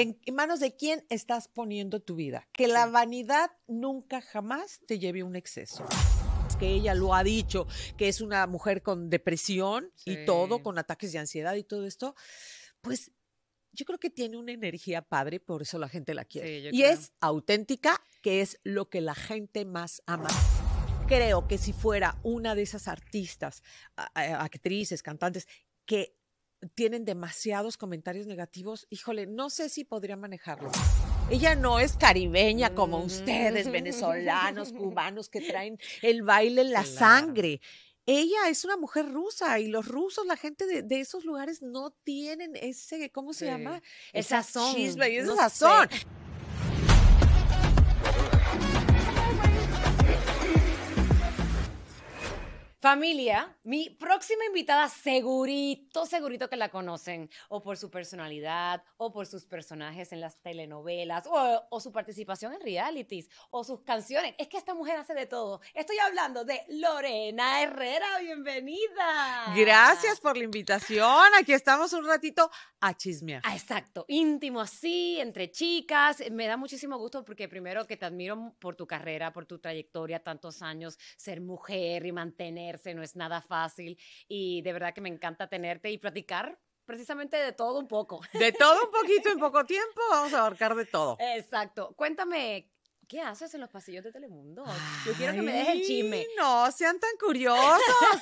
¿En manos de quién estás poniendo tu vida? Que la vanidad nunca jamás te lleve a un exceso que ella lo ha dicho, que es una mujer con depresión y todo, con ataques de ansiedad y todo esto, pues yo creo que tiene una energía padre, por eso la gente la quiere. y es auténtica, que es lo que la gente más ama. Creo que si fuera una de esas artistas, actrices, cantantes, que tienen demasiados comentarios negativos, híjole, no sé si podría manejarlo. Ella no es caribeña como mm, ustedes, venezolanos, cubanos, que traen el baile en la sangre. Ella es una mujer rusa y los rusos, la gente de, esos lugares no tienen ese, ¿cómo se llama? El sazón. Familia, mi próxima invitada segurito, segurito que la conocen, o por su personalidad, o por sus personajes en las telenovelas, o, su participación en realities, o sus canciones. Es que esta mujer hace de todo. Estoy hablando de Lorena Herrera, bienvenida. Gracias por la invitación. Aquí estamos un ratito a chismear. Ah, exacto, íntimo así, entre chicas. Me da muchísimo gusto porque primero que te admiro por tu carrera, por tu trayectoria, tantos años, ser mujer y mantener no es nada fácil y de verdad que me encanta tenerte y platicar precisamente de todo un poco. De todo un poquito en poco tiempo, vamos a abarcar de todo. Exacto. Cuéntame, ¿qué haces en los pasillos de Telemundo? Yo quiero que me dejes el chisme. No, sean tan curiosos.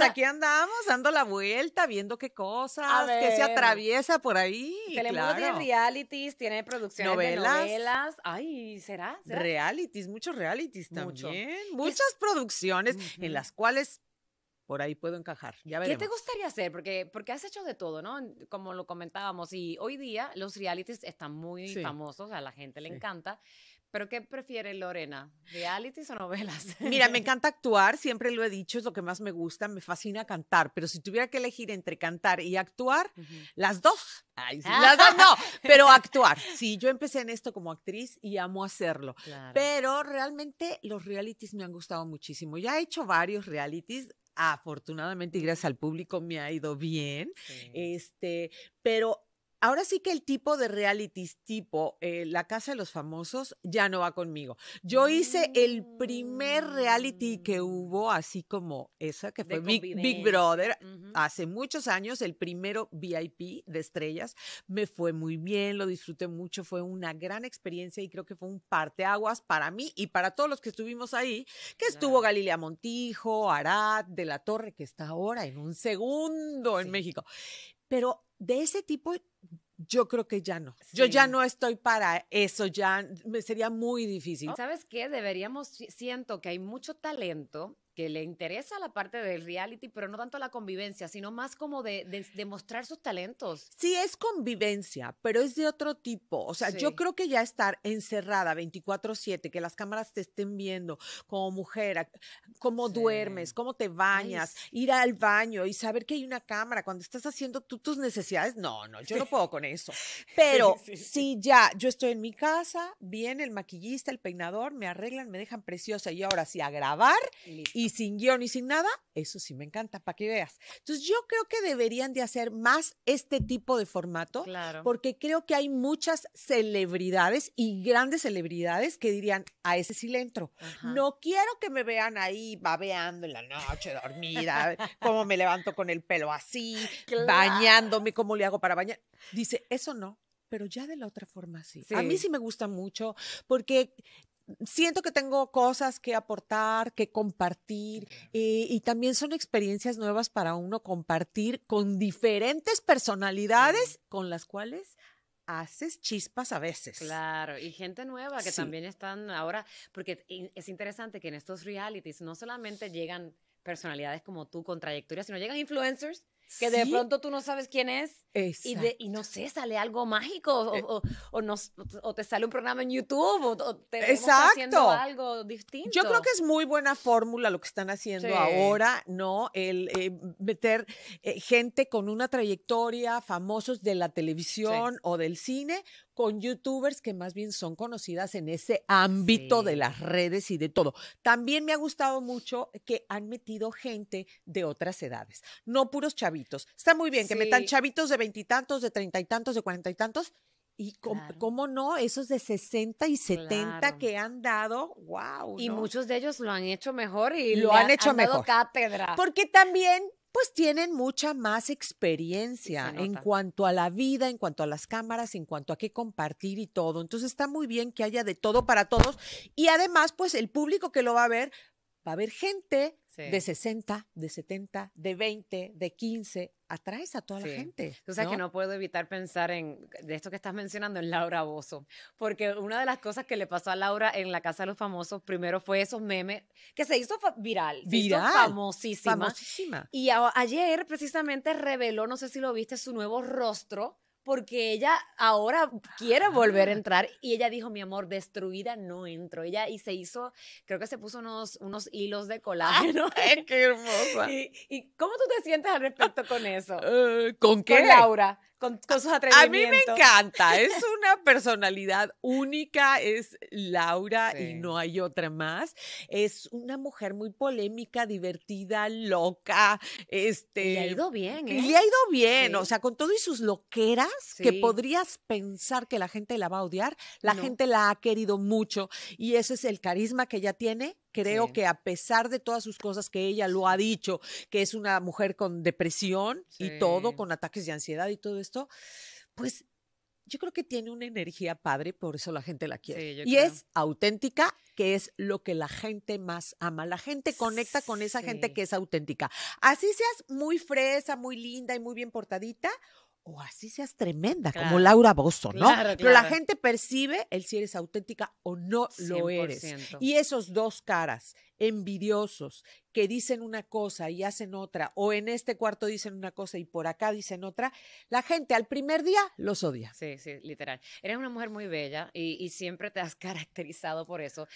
Aquí andamos dando la vuelta, viendo qué cosas, qué se atraviesa por ahí. Telemundo tiene realities, tiene producciones novelas. de novelas. Ay, ¿será? Realities, muchos realities también. Mucho. Muchas producciones en las cuales por ahí puedo encajar. Ya veremos. ¿Qué te gustaría hacer? Porque, porque has hecho de todo, ¿no? Como lo comentábamos, y hoy día los realities están muy famosos, a la gente le encanta. ¿Pero qué prefiere Lorena? ¿Realities o novelas? Mira, me encanta actuar, siempre lo he dicho, es lo que más me gusta, me fascina cantar, pero si tuviera que elegir entre cantar y actuar, las dos. las dos no, pero actuar. Sí, yo empecé en esto como actriz y amo hacerlo. Pero realmente los realities me han gustado muchísimo. Ya he hecho varios realities, afortunadamente y gracias al público me ha ido bien. Este, pero ahora sí que el tipo de realities tipo eh, La Casa de los Famosos ya no va conmigo. Yo hice el primer reality que hubo, así como esa, que fue Big, Brother, hace muchos años, el primero VIP de estrellas. Me fue muy bien, lo disfruté mucho, fue una gran experiencia y creo que fue un parteaguas para mí y para todos los que estuvimos ahí, que estuvo Galilea Montijo, Arad, de la Torre, que está ahora en un segundo en México. Pero de ese tipo yo creo que ya no. Yo ya no estoy para eso, ya me sería muy difícil. ¿Sabes qué? Deberíamos, siento que hay mucho talento que le interesa la parte del reality, pero no tanto la convivencia, sino más como de, mostrar sus talentos. Sí, es convivencia, pero es de otro tipo. O sea, yo creo que ya estar encerrada 24/7, que las cámaras te estén viendo como mujer, cómo duermes, cómo te bañas, ir al baño y saber que hay una cámara cuando estás haciendo tus necesidades. No, no, yo no puedo con eso. Pero si ya yo estoy en mi casa, viene el maquillista, el peinador, me arreglan, me dejan preciosa y ahora sí a grabar. Y y sin guión y sin nada, eso sí me encanta, para que veas. Entonces yo creo que deberían de hacer más este tipo de formato, porque creo que hay muchas celebridades y grandes celebridades que dirían, a ese sí No quiero que me vean ahí babeando en la noche, dormida, cómo me levanto con el pelo así, bañándome, cómo le hago para bañar. Dice, eso no pero ya de la otra forma sí. A mí sí me gusta mucho porque siento que tengo cosas que aportar, que compartir eh, y también son experiencias nuevas para uno compartir con diferentes personalidades con las cuales haces chispas a veces. Claro, y gente nueva que también están ahora, porque es interesante que en estos realities no solamente llegan personalidades como tú con trayectoria, sino llegan influencers que de pronto tú no sabes quién es y, y, no sé, sale algo mágico o, eh. o, te sale un programa en YouTube o, te Exacto. haciendo algo distinto. Yo creo que es muy buena fórmula lo que están haciendo ahora, ¿no? El eh, meter eh, gente con una trayectoria, famosos de la televisión o del cine con youtubers que más bien son conocidas en ese ámbito de las redes y de todo. También me ha gustado mucho que han metido gente de otras edades, no puros chavitos. Está muy bien que metan chavitos de veintitantos, de treinta y tantos, de cuarenta y tantos. Y cómo no, esos de 60 y 70 que han dado, wow. Y muchos de ellos lo han hecho mejor y lo han, hecho mejor. cátedra. Porque también pues tienen mucha más experiencia en cuanto a la vida, en cuanto a las cámaras, en cuanto a qué compartir y todo. Entonces está muy bien que haya de todo para todos. Y además, pues el público que lo va a ver, va a haber gente de 60, de 70, de 20, de 15, atraes a toda la gente. Tú sabes que no puedo evitar pensar en, de esto que estás mencionando, en Laura Bozo, porque una de las cosas que le pasó a Laura en la Casa de los Famosos, primero fue esos memes, que se hizo viral, viral. famosísima. famosísima. Y ayer precisamente reveló, no sé si lo viste, su nuevo rostro porque ella ahora quiere volver a ah. entrar y ella dijo, mi amor, destruida no entro. Ella y se hizo, creo que se puso unos, unos hilos de colágeno. ¡Qué hermosa! Y, cómo tú te sientes al respecto con eso? Eh, ¿Con qué? Con Laura. A mí me encanta, es una personalidad única, es Laura y no hay otra más. Es una mujer muy polémica, divertida, loca, este... Le ha ido bien, Y Le ¿eh? ha ido bien, o sea, con todo y sus loqueras, que podrías pensar que la gente la va a odiar, la gente la ha querido mucho y ese es el carisma que ella tiene Creo que a pesar de todas sus cosas que ella lo ha dicho, que es una mujer con depresión y todo, con ataques de ansiedad y todo esto, pues yo creo que tiene una energía padre, por eso la gente la quiere. y es auténtica, que es lo que la gente más ama. La gente conecta con esa gente que es auténtica. Así seas muy fresa, muy linda y muy bien portadita, o así seas tremenda, como Laura Bozo, ¿no? Pero la gente percibe el si eres auténtica o no lo eres. Y esos dos caras envidiosos que dicen una cosa y hacen otra, o en este cuarto dicen una cosa y por acá dicen otra, la gente al primer día los odia. Sí, sí, literal. Eres una mujer muy bella y, siempre te has caracterizado por eso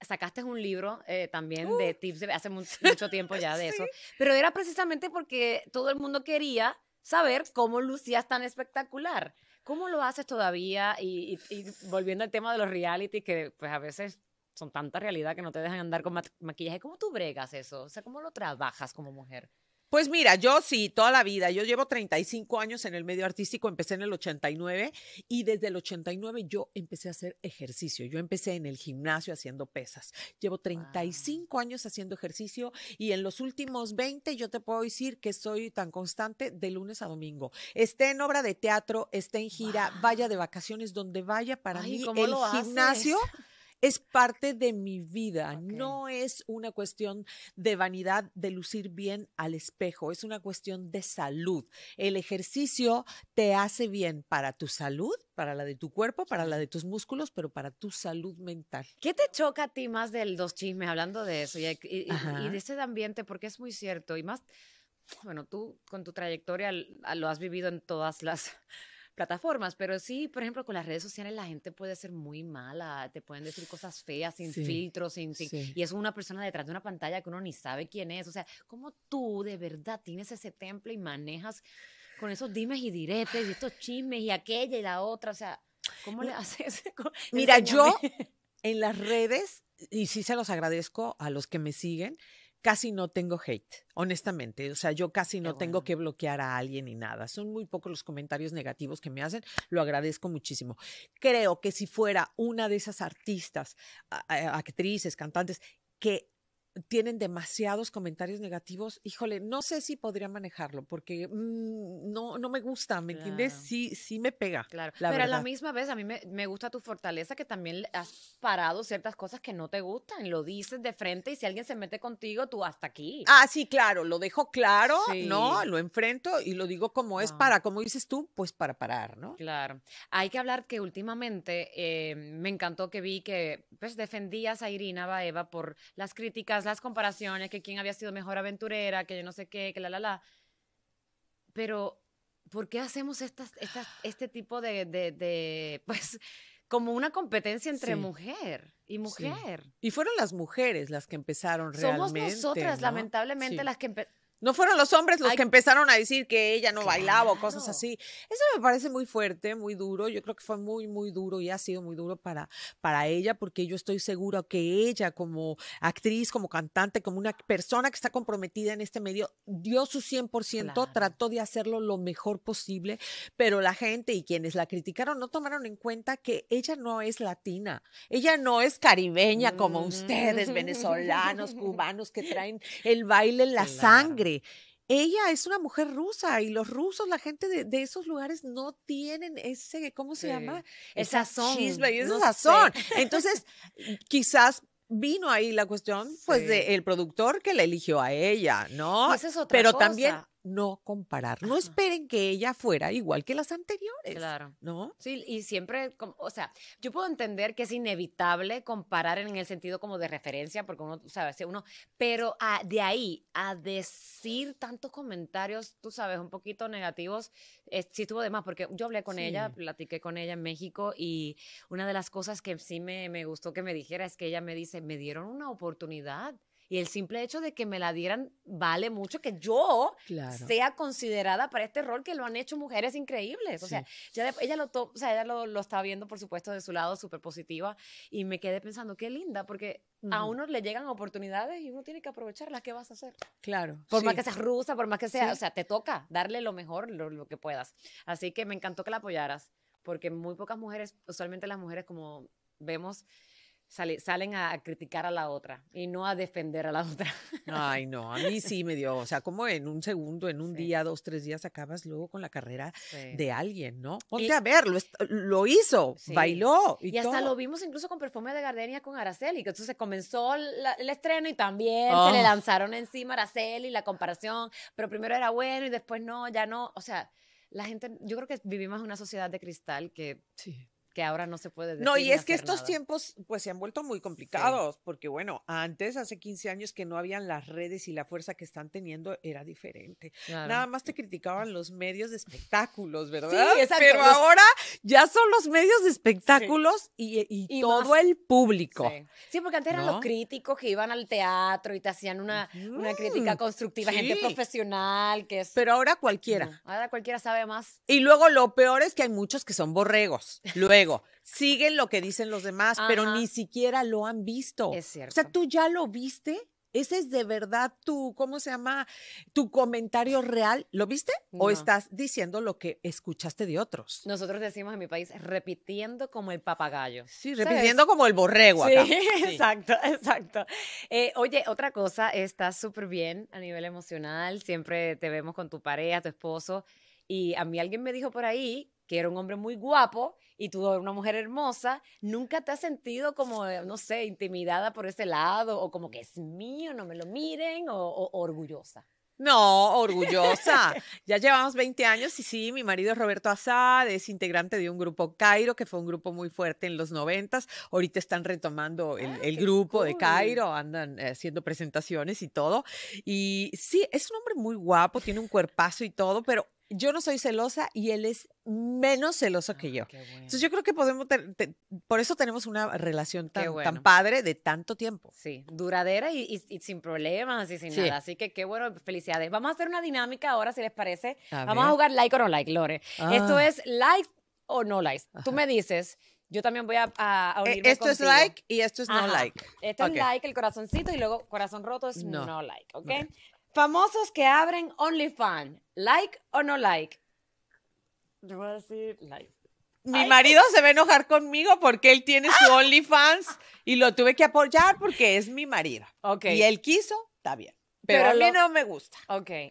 sacaste un libro eh, también de uh. tips hace mucho, tiempo ya de eso, pero era precisamente porque todo el mundo quería saber cómo lucías tan espectacular. ¿Cómo lo haces todavía? Y, volviendo al tema de los reality, que pues a veces son tanta realidad que no te dejan andar con maquillaje. ¿Cómo tú bregas eso? O sea, ¿cómo lo trabajas como mujer? Pues mira, yo sí, toda la vida. Yo llevo 35 años en el medio artístico, empecé en el 89 y desde el 89 yo empecé a hacer ejercicio. Yo empecé en el gimnasio haciendo pesas. Llevo 35 años haciendo ejercicio y en los últimos 20 yo te puedo decir que soy tan constante de lunes a domingo. Esté en obra de teatro, esté en gira, vaya de vacaciones, donde vaya, para mí el gimnasio es parte de mi vida, no es una cuestión de vanidad, de lucir bien al espejo, es una cuestión de salud. El ejercicio te hace bien para tu salud, para la de tu cuerpo, para la de tus músculos, pero para tu salud mental. ¿Qué te choca a ti más del dos chismes hablando de eso y, y de ese ambiente? Porque es muy cierto y más, bueno, tú con tu trayectoria lo has vivido en todas las plataformas, pero sí, por ejemplo, con las redes sociales la gente puede ser muy mala, te pueden decir cosas feas, sin filtros, sin, y es una persona detrás de una pantalla que uno ni sabe quién es, o sea, ¿cómo tú de verdad tienes ese temple y manejas con esos dimes y diretes y estos chismes y aquella y la otra, o sea, ¿cómo le haces? Mira, yo en las redes y sí se los agradezco a los que me siguen, casi no tengo hate, honestamente. O sea, yo casi no tengo que bloquear a alguien ni nada. Son muy pocos los comentarios negativos que me hacen. Lo agradezco muchísimo. Creo que si fuera una de esas artistas, actrices, cantantes que tienen demasiados comentarios negativos, híjole, no sé si podría manejarlo porque mm, no, no me gusta, ¿me entiendes? Sí, sí me pega. Claro, pero a la misma vez a mí me, gusta tu fortaleza que también has parado ciertas cosas que no te gustan, lo dices de frente y si alguien se mete contigo, tú hasta aquí. Ah, sí, claro, lo dejo claro, ¿no? Lo enfrento y lo digo como es para, como dices tú, pues para parar, ¿no? Claro. Hay que hablar que últimamente eh, me encantó que vi que pues defendías a Irina Baeva por las críticas, esas comparaciones, que quién había sido mejor aventurera, que yo no sé qué, que la, la, la. Pero, ¿por qué hacemos estas, este tipo de, de, pues, como una competencia entre mujer y mujer? Y fueron las mujeres las que empezaron realmente. Somos nosotras, lamentablemente, las que empezaron no fueron los hombres los que empezaron a decir que ella no bailaba o cosas así. Eso me parece muy fuerte, muy duro. Yo creo que fue muy, muy duro y ha sido muy duro para, para ella porque yo estoy segura que ella como actriz, como cantante, como una persona que está comprometida en este medio, dio su 100%, trató de hacerlo lo mejor posible, pero la gente y quienes la criticaron no tomaron en cuenta que ella no es latina, ella no es caribeña como mm. ustedes, venezolanos, cubanos, que traen el baile en la sangre ella es una mujer rusa y los rusos, la gente de, esos lugares no tienen ese, ¿cómo se llama? El sazón. Entonces, quizás vino ahí la cuestión, pues, del productor que la eligió a ella, ¿no? Pero también no comparar. No esperen que ella fuera igual que las anteriores. Claro. ¿No? Sí, y siempre, o sea, yo puedo entender que es inevitable comparar en el sentido como de referencia, porque uno, sabes, uno, pero ah, de ahí a decir tantos comentarios, tú sabes, un poquito negativos, eh, sí estuvo de más, porque yo hablé con ella, platiqué con ella en México y una de las cosas que sí me, me gustó que me dijera es que ella me dice, me dieron una oportunidad. Y el simple hecho de que me la dieran vale mucho que yo sea considerada para este rol que lo han hecho mujeres increíbles. O sea, ya ella, lo, o sea, ella lo, lo, está viendo, por supuesto, de su lado, súper positiva. Y me quedé pensando, qué linda, porque a uno le llegan oportunidades y uno tiene que aprovecharlas. ¿Qué vas a hacer? Claro. Por más que seas rusa, por más que sea, o sea, te toca darle lo mejor, lo, lo que puedas. Así que me encantó que la apoyaras, porque muy pocas mujeres, usualmente las mujeres como vemos salen a criticar a la otra y no a defender a la otra. Ay, no, a mí sí me dio, o sea, como en un segundo, en un día, dos, tres días, acabas luego con la carrera de alguien, ¿no? Ponte a ver, lo, hizo, bailó. Y, y hasta lo vimos incluso con Perfume de Gardenia con Araceli, que entonces comenzó el estreno y también se le ah. lanzaron encima a Araceli, la comparación, pero primero era bueno y después no, ya no, o sea... La gente, yo creo que vivimos en una sociedad de cristal que sí que ahora no se puede decir. No, y es que estos tiempos pues se han vuelto muy complicados, porque bueno, antes, hace 15 años que no habían las redes y la fuerza que están teniendo era diferente. Nada más te criticaban los medios de espectáculos, ¿verdad? Sí, exacto. Pero ahora ya son los medios de espectáculos y, todo el público. Sí, porque antes eran los críticos que iban al teatro y te hacían una, una crítica constructiva, gente profesional que es... Pero ahora cualquiera. ahora cualquiera sabe más. Y luego lo peor es que hay muchos que son borregos. Luego siguen lo que dicen los demás, pero ni siquiera lo han visto. Es O sea, tú ya lo viste. Ese es de verdad tu, ¿cómo se llama? Tu comentario real. ¿Lo viste? ¿O estás diciendo lo que escuchaste de otros? Nosotros decimos en mi país, repitiendo como el papagayo. Sí, repitiendo como el borrego. Acá. exacto, exacto. Eh, oye, otra cosa, estás súper bien a nivel emocional. Siempre te vemos con tu pareja, tu esposo. Y a mí alguien me dijo por ahí que era un hombre muy guapo y tú una mujer hermosa, nunca te has sentido como, eh, no sé, intimidada por ese lado o como que es mío, no me lo miren o, orgullosa. No, orgullosa. ya llevamos 20 años y sí, mi marido es Roberto Azad, es integrante de un grupo Cairo, que fue un grupo muy fuerte en los 90. Ahorita están retomando el, ah, grupo de Cairo, andan eh, haciendo presentaciones y todo. Y sí, es un hombre muy guapo, tiene un cuerpazo y todo, pero yo no soy celosa y él es menos celoso que ah, yo. Entonces yo creo que podemos, tener por eso tenemos una relación tan, tan, padre de tanto tiempo. Sí, duradera y, sin problemas y sin nada. Así que qué bueno, felicidades. Vamos a hacer una dinámica ahora, si les parece. Vamos a jugar like o no like, Lore. Esto ah. es like o no like. Tú me dices... Yo también voy a, e, unirme Esto es like y esto es no like. Esto es like, el corazoncito, y luego corazón roto es no, like, ¿ok? Famosos que abren OnlyFans, like o no like. Yo voy a decir like. Mi marido se va a enojar conmigo porque él tiene su ah. OnlyFans y lo tuve que apoyar porque es mi marido. Y él quiso, está bien. Pero, a mí no me gusta.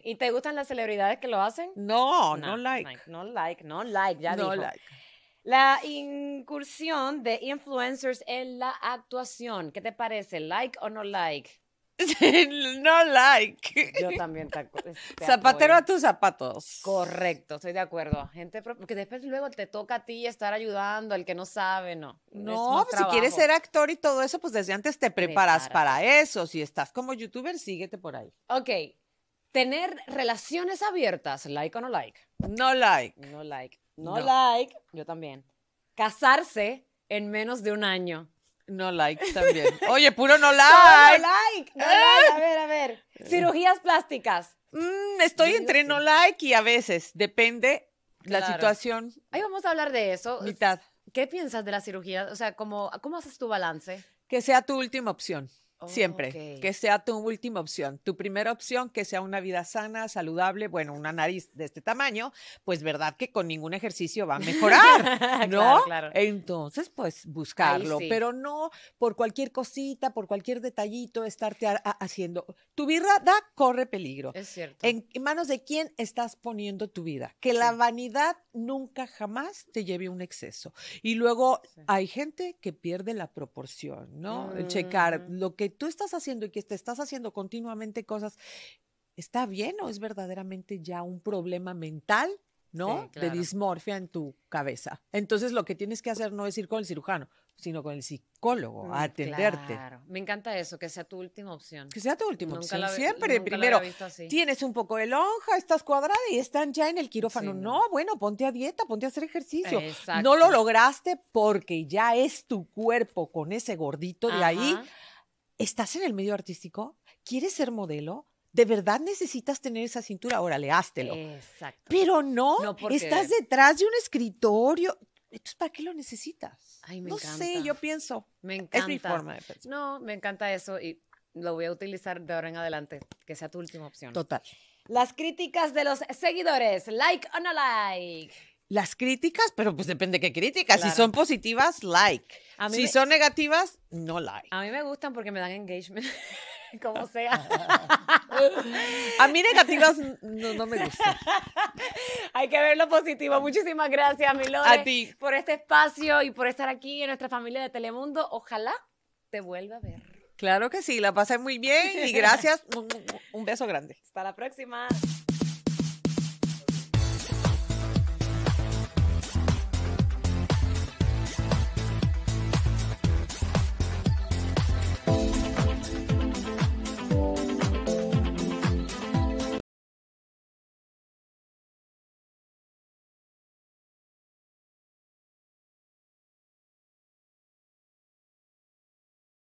¿Y te gustan las celebridades que lo hacen? No, no, like. No like, no like, ya no like. La incursión de influencers en la actuación, ¿qué te parece? ¿Like o no like? no like. Yo también Zapatero a tus zapatos. Correcto, estoy de acuerdo. Gente, porque después luego te toca a ti estar ayudando al que no sabe, no. No, si quieres ser actor y todo eso, pues desde antes te preparas para eso. Si estás como youtuber, síguete por ahí. Ok. Tener relaciones abiertas, like o no like. No like. No like. no. like. Yo también. Casarse en menos de un año. No like también. Oye, puro no like. No like. No like. A ver, a ver. Eh. Cirugías plásticas. Mm, estoy entre no like y a veces. Depende la situación. Ahí vamos a hablar de eso. Mitad. ¿Qué piensas de la cirugía? O sea, cómo haces tu balance? Que sea tu última opción. Siempre, que sea tu última opción. Tu primera opción, que sea una vida sana, saludable, bueno, una nariz de este tamaño, pues verdad que con ningún ejercicio va a mejorar, ¿no? Entonces, pues buscarlo, pero no por cualquier cosita, por cualquier detallito, estarte haciendo. Tu birra da, corre peligro. Es cierto. ¿En manos de quién estás poniendo tu vida? Que la vanidad nunca jamás te lleve a un exceso. Y luego hay gente que pierde la proporción, ¿no? el Checar mm. lo que tú estás haciendo y que te estás haciendo continuamente cosas, ¿está bien o es verdaderamente ya un problema mental, ¿no? De dismorfia en tu cabeza. Entonces lo que tienes que hacer no es ir con el cirujano, sino con el psicólogo a mm, atenderte. Me encanta eso, que sea tu última opción. Que sea tu última opción. Siempre, primero, tienes un poco de lonja, estás cuadrada y están ya en el quirófano. no. bueno, ponte a dieta, ponte a hacer ejercicio. No lo lograste porque ya es tu cuerpo con ese gordito de ahí ¿Estás en el medio artístico? ¿Quieres ser modelo? ¿De verdad necesitas tener esa cintura? ahora háztelo. Exacto. Pero no, estás detrás de un escritorio. Entonces, ¿para qué lo necesitas? Ay, me no sé, yo pienso. Me encanta. Es mi forma de pensar. No, me encanta eso y lo voy a utilizar de ahora en adelante, que sea tu última opción. Total. Las críticas de los seguidores, like o no like las críticas, pero pues depende qué críticas. Si son positivas, like. si son negativas, no like. A mí me gustan porque me dan engagement. como sea. A mí negativas no, no, me gustan. Hay que ver lo positivo. Muchísimas gracias, Milore. A ti. Por este espacio y por estar aquí en nuestra familia de Telemundo. Ojalá te vuelva a ver. Claro que sí, la pasé muy bien y gracias. Un beso grande. Hasta la próxima.